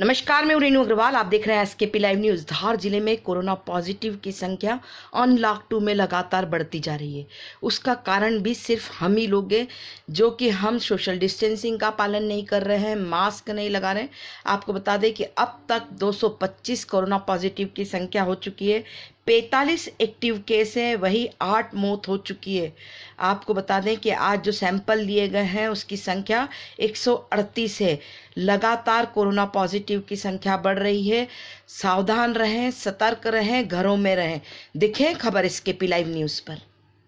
नमस्कार मैं रेणु अग्रवाल आप देख रहे हैं SK P live news Dhar जिले में कोरोना पॉजिटिव की संख्या अनलॉक टू में लगातार बढ़ती जा रही है उसका कारण भी सिर्फ हम ही लोग हैं जो कि हम सोशल डिस्टेंसिंग का पालन नहीं कर रहे हैं मास्क नहीं लगा रहे हैं आपको बता दें कि अब तक 225 कोरोना पॉजिटिव की संख्या हो चुकी है पैंतालीस एक्टिव केस हैं वही आठ मौत हो चुकी है आपको बता दें कि आज जो सैंपल लिए गए हैं उसकी संख्या 138 है लगातार कोरोना पॉजिटिव की संख्या बढ़ रही है सावधान रहें सतर्क रहें घरों में रहें दिखें खबर इसके पी लाइव न्यूज़ पर